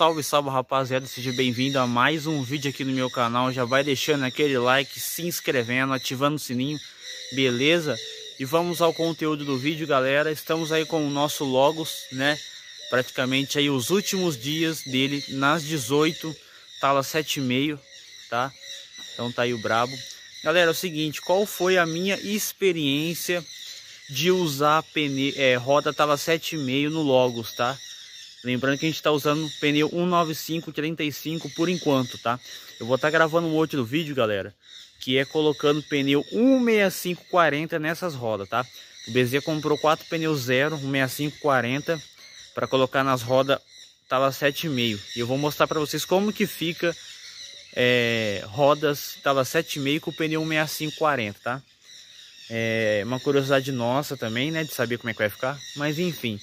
Salve, salve rapaziada, seja bem-vindo a mais um vídeo aqui no meu canal. Já vai deixando aquele like, se inscrevendo, ativando o sininho, beleza? E vamos ao conteúdo do vídeo, galera. Estamos aí com o nosso Logos, né? Praticamente aí os últimos dias dele, nas 18, tala 7,5, tá? Então tá aí o brabo. Galera, é o seguinte, qual foi a minha experiência de usar pene... é, roda tala 7,5 no Logos, Tá? Lembrando que a gente está usando o pneu 195-35 por enquanto, tá? Eu vou estar tá gravando um outro vídeo, galera, que é colocando pneu 165-40 nessas rodas, tá? O BZ comprou quatro pneus zero, 165-40, para colocar nas rodas, tava 7,5. E eu vou mostrar para vocês como que fica é, rodas tava 7,5 com o pneu 165-40, tá? É uma curiosidade nossa também, né? De saber como é que vai ficar. Mas enfim,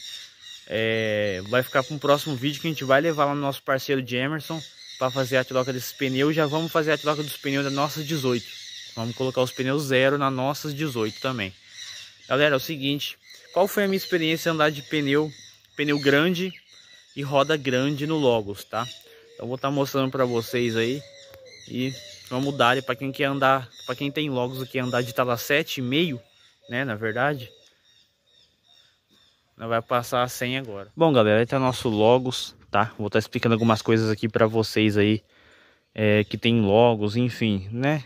é, vai ficar para um próximo vídeo que a gente vai levar lá no nosso parceiro de Emerson para fazer a troca desses pneus. Já vamos fazer a troca dos pneus da nossa 18. Vamos colocar os pneus zero na nossas 18 também. Galera, é o seguinte, qual foi a minha experiência andar de pneu, pneu grande e roda grande no Logos, tá? Então vou estar tá mostrando para vocês aí e vamos dar para quem quer andar, para quem tem Logos que andar de tala 7,5, né, na verdade, não vai passar sem agora. Bom, galera, aí tá é nosso logos, tá? Vou estar tá explicando algumas coisas aqui para vocês aí é, que tem logos, enfim, né?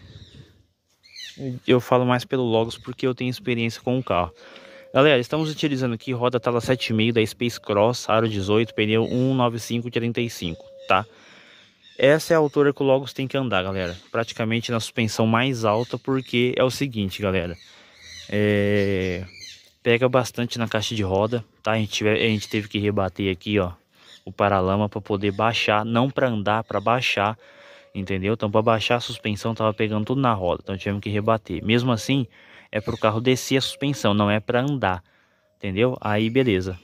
Eu falo mais pelo logos porque eu tenho experiência com o carro. Galera, estamos utilizando aqui roda tala 7.5 da Space Cross, aro 18, pneu 195-35, tá? Essa é a altura que o Logos tem que andar, galera. Praticamente na suspensão mais alta, porque é o seguinte, galera. É pega bastante na caixa de roda, tá? A gente, tiver, a gente teve que rebater aqui, ó, o paralama para poder baixar, não para andar, para baixar, entendeu? Então para baixar a suspensão tava pegando tudo na roda, então tivemos que rebater. Mesmo assim, é para o carro descer a suspensão, não é para andar, entendeu? Aí beleza.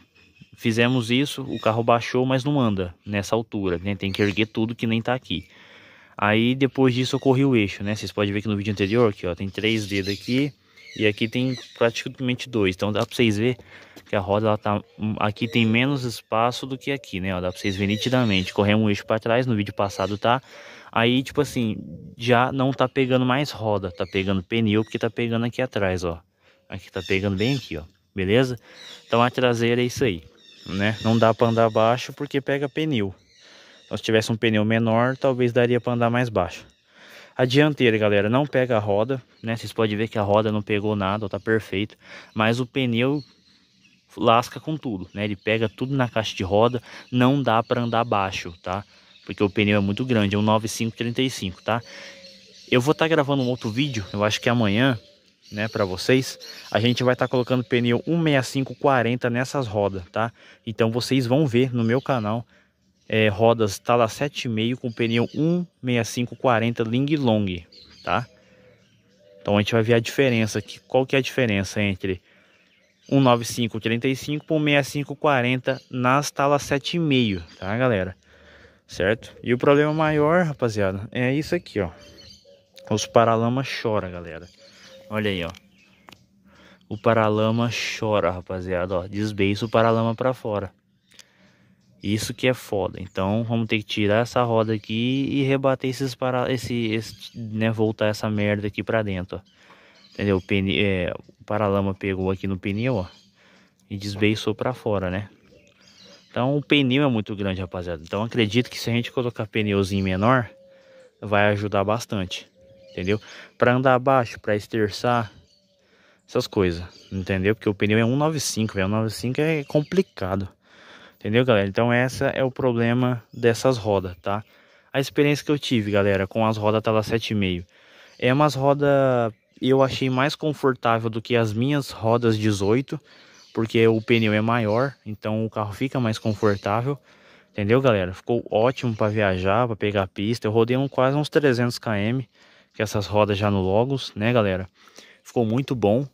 Fizemos isso, o carro baixou, mas não anda nessa altura, né? Tem que erguer tudo que nem tá aqui. Aí depois disso ocorreu o eixo, né? Vocês podem ver que no vídeo anterior, aqui ó, tem três dedos aqui, e aqui tem praticamente dois. Então dá para vocês ver que a roda ela tá hum, aqui tem menos espaço do que aqui, né? Ó, dá para vocês verem nitidamente. Corremos um eixo para trás, no vídeo passado tá. Aí tipo assim, já não tá pegando mais roda, tá pegando pneu porque tá pegando aqui atrás, ó. Aqui tá pegando bem aqui, ó. Beleza? Então a traseira é isso aí, né? Não dá para andar baixo porque pega pneu. Então, se tivesse um pneu menor, talvez daria para andar mais baixo. A dianteira, galera, não pega a roda, né? Vocês podem ver que a roda não pegou nada, tá perfeito. Mas o pneu lasca com tudo, né? Ele pega tudo na caixa de roda, não dá para andar baixo, tá? Porque o pneu é muito grande, é um 9535, tá? Eu vou estar tá gravando um outro vídeo, eu acho que é amanhã, né, para vocês, a gente vai estar tá colocando pneu 16540 nessas rodas, tá? Então vocês vão ver no meu canal é, rodas tala tá 7,5 com pneu 16540 Ling Long, tá? Então a gente vai ver a diferença aqui. Qual que é a diferença entre 19535 por 6540 nas tala tá 7,5, tá, galera? Certo? E o problema maior, rapaziada, é isso aqui, ó. Os paralamas chora, galera. Olha aí, ó. O paralama chora, rapaziada, ó. Desbeiça o paralama para fora. Isso que é foda. Então vamos ter que tirar essa roda aqui e rebater esses para esse, esse né, voltar essa merda aqui para dentro, ó. Entendeu? O, pene... é, o paralama pegou aqui no pneu, ó, e desbeiçou para fora, né? Então o pneu é muito grande, rapaziada. Então acredito que se a gente colocar pneuzinho menor, vai ajudar bastante, entendeu? Para andar baixo, para esterçar, essas coisas, entendeu? Porque o pneu é 195, 195 é complicado. Entendeu, galera? Então essa é o problema dessas rodas, tá? A experiência que eu tive, galera, com as rodas tala 7,5. É umas rodas eu achei mais confortável do que as minhas rodas 18, porque o pneu é maior, então o carro fica mais confortável. Entendeu, galera? Ficou ótimo para viajar, para pegar pista. Eu rodei um, quase uns 300 km, que essas rodas já no Logos, né, galera? Ficou muito bom.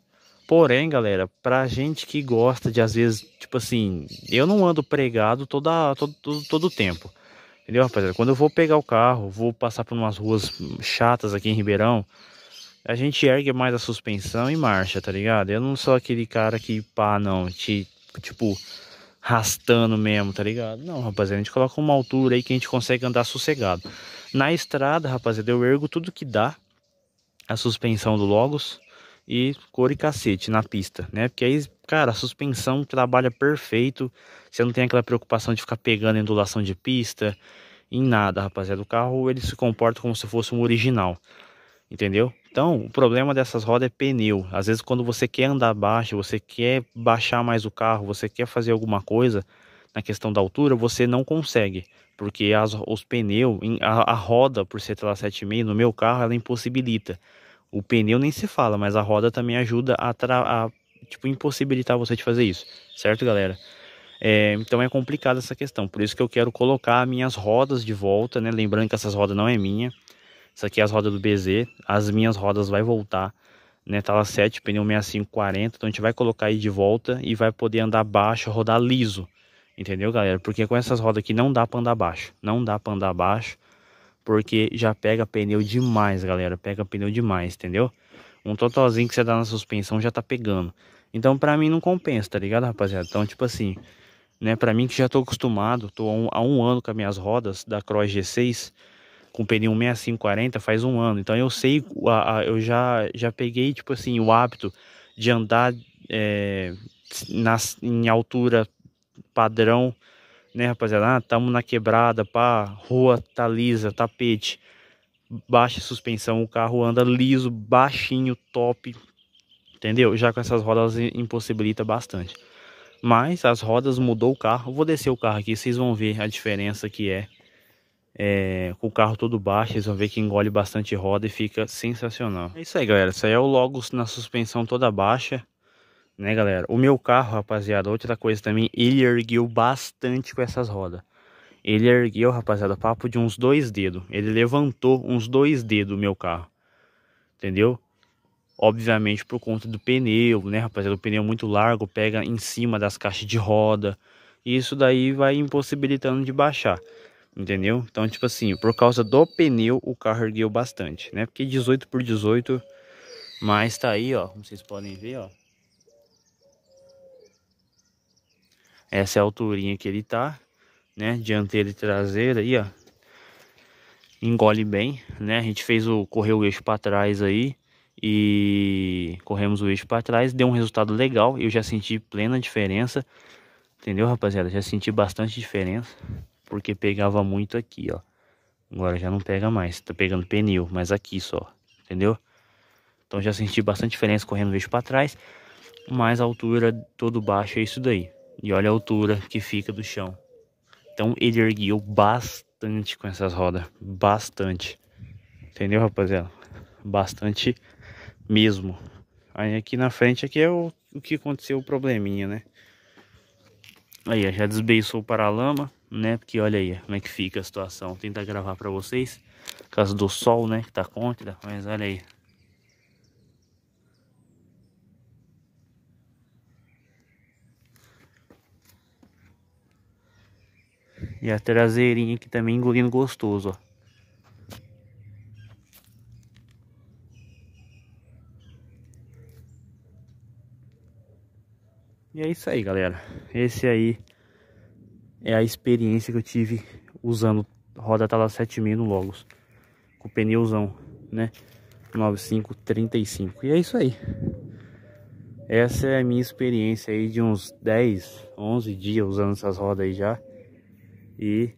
Porém, galera, pra gente que gosta de, às vezes, tipo assim, eu não ando pregado toda, todo, todo, todo o tempo. Entendeu, rapaziada? Quando eu vou pegar o carro, vou passar por umas ruas chatas aqui em Ribeirão, a gente ergue mais a suspensão e marcha, tá ligado? Eu não sou aquele cara que pá, não, te, tipo, rastando mesmo, tá ligado? Não, rapaziada, a gente coloca uma altura aí que a gente consegue andar sossegado. Na estrada, rapaziada, eu ergo tudo que dá, a suspensão do Logos e cor e cacete na pista, né? Porque aí, cara, a suspensão trabalha perfeito, você não tem aquela preocupação de ficar pegando ondulação de pista, em nada, rapaziada. O carro ele se comporta como se fosse um original, entendeu? Então, o problema dessas rodas é pneu. Às vezes, quando você quer andar baixo, você quer baixar mais o carro, você quer fazer alguma coisa na questão da altura, você não consegue, porque as, os pneus, a, a roda por ser 7,5 no meu carro, ela impossibilita. O pneu nem se fala, mas a roda também ajuda a, a tipo, impossibilitar você de fazer isso, certo, galera? É, então é complicada essa questão, por isso que eu quero colocar minhas rodas de volta, né? Lembrando que essas rodas não é minha, isso aqui é as rodas do BZ, as minhas rodas vai voltar, né? Tava tá 7, pneu 40, então a gente vai colocar aí de volta e vai poder andar baixo, rodar liso, entendeu, galera? Porque com essas rodas aqui não dá para andar baixo, não dá para andar baixo porque já pega pneu demais, galera. Pega pneu demais, entendeu? Um totalzinho que você dá na suspensão já tá pegando. Então, pra mim, não compensa, tá ligado, rapaziada? Então, tipo assim, né? Pra mim que já tô acostumado, tô há um, há um ano com as minhas rodas da Cross G6, com pneu 6540, faz um ano. Então, eu sei, a, a, eu já, já peguei, tipo assim, o hábito de andar é, nas, em altura padrão né, rapaziada? Ah, tamo na quebrada, pá, rua tá lisa, tapete, baixa suspensão, o carro anda liso, baixinho, top, entendeu? Já com essas rodas impossibilita bastante. Mas as rodas mudou o carro, vou descer o carro aqui, vocês vão ver a diferença que é. é com o carro todo baixo, vocês vão ver que engole bastante roda e fica sensacional. É isso aí, galera. Isso aí é o Logos na suspensão toda baixa né, galera? O meu carro, rapaziada, outra coisa também, ele ergueu bastante com essas rodas. Ele ergueu, rapaziada, papo de uns dois dedos. Ele levantou uns dois dedos o meu carro. Entendeu? Obviamente por conta do pneu, né, rapaziada? O pneu muito largo pega em cima das caixas de roda. E isso daí vai impossibilitando de baixar. Entendeu? Então, tipo assim, por causa do pneu, o carro ergueu bastante, né? Porque 18 por 18, mas tá aí, ó. Como vocês podem ver, ó. Essa é a alturinha que ele tá, né? Dianteira e traseira aí, ó. Engole bem, né? A gente fez o correu o eixo para trás aí e corremos o eixo para trás, deu um resultado legal. Eu já senti plena diferença, entendeu, rapaziada? Já senti bastante diferença porque pegava muito aqui, ó. Agora já não pega mais, tá pegando pneu, mas aqui só, entendeu? Então já senti bastante diferença correndo o eixo para trás, mas a altura todo baixo é isso daí. E olha a altura que fica do chão. Então ele ergueu bastante com essas rodas. Bastante. Entendeu, rapaziada? Bastante mesmo. Aí aqui na frente aqui é o, o que aconteceu o probleminha, né? Aí, já desbeiçou o paralama, né? Porque olha aí como é que fica a situação. Tenta gravar pra vocês. Por causa do sol, né? Que tá contra. Mas olha aí. E a traseirinha aqui também engolindo gostoso, ó. E é isso aí, galera. Esse aí é a experiência que eu tive usando roda tala 7000 no Logos. Com o pneuzão, né? 9535. E é isso aí. Essa é a minha experiência aí de uns 10, 11 dias usando essas rodas aí já. E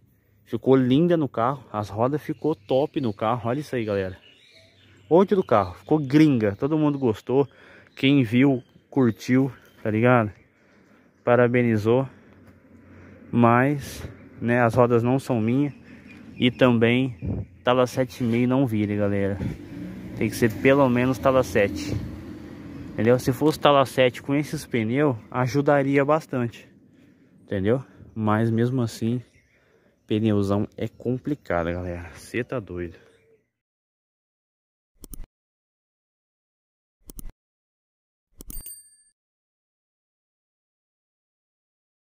ficou linda no carro. As rodas ficou top no carro. Olha isso aí, galera. Outro do carro. Ficou gringa. Todo mundo gostou. Quem viu, curtiu, tá ligado? Parabenizou. Mas, né, as rodas não são minhas. E também, tala 7,5 não vira, galera. Tem que ser pelo menos tala 7. Entendeu? Se fosse tala 7 com esses pneus, ajudaria bastante. Entendeu? Mas mesmo assim, Pneuzão é complicado, galera. Você tá doido.